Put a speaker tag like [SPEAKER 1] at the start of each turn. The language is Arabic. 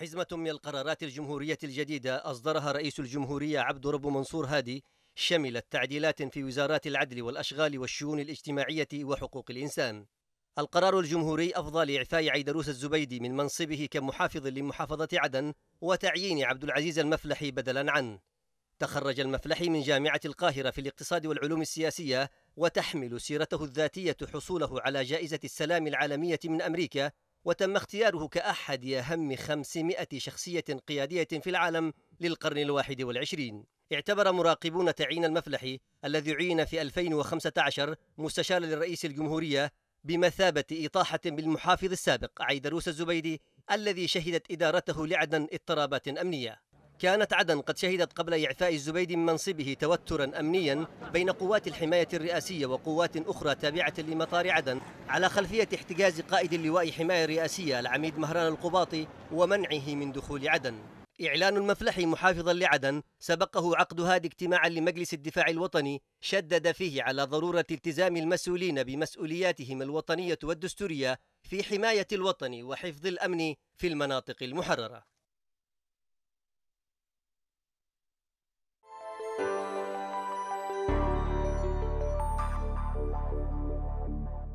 [SPEAKER 1] حزمة من القرارات الجمهورية الجديدة أصدرها رئيس الجمهورية عبد رب منصور هادي شملت تعديلات في وزارات العدل والأشغال والشؤون الاجتماعية وحقوق الإنسان القرار الجمهوري أفضى لإعفاء عيدروس الزبيدي من منصبه كمحافظ لمحافظة عدن وتعيين عبد العزيز المفلحي بدلا عنه تخرج المفلحي من جامعة القاهرة في الاقتصاد والعلوم السياسية وتحمل سيرته الذاتية حصوله على جائزة السلام العالمية من أمريكا وتم اختياره كأحد أهم 500 شخصية قيادية في العالم للقرن الواحد والعشرين اعتبر مراقبون تعيين المفلح الذي عين في 2015 مستشارا للرئيس الجمهورية بمثابة إطاحة بالمحافظ السابق عيدروس الزبيدي الذي شهدت إدارته لعدن اضطرابات أمنية كانت عدن قد شهدت قبل إعفاء الزبيدي من منصبه توترا أمنيا بين قوات الحماية الرئاسية وقوات أخرى تابعة لمطار عدن على خلفية احتجاز قائد اللواء حماية الرئاسية العميد مهران القباطي ومنعه من دخول عدن إعلان المفلحي محافظا لعدن سبقه عقد هاد اجتماعا لمجلس الدفاع الوطني شدد فيه على ضرورة التزام المسؤولين بمسؤولياتهم الوطنية والدستورية في حماية الوطن وحفظ الأمن في المناطق المحررة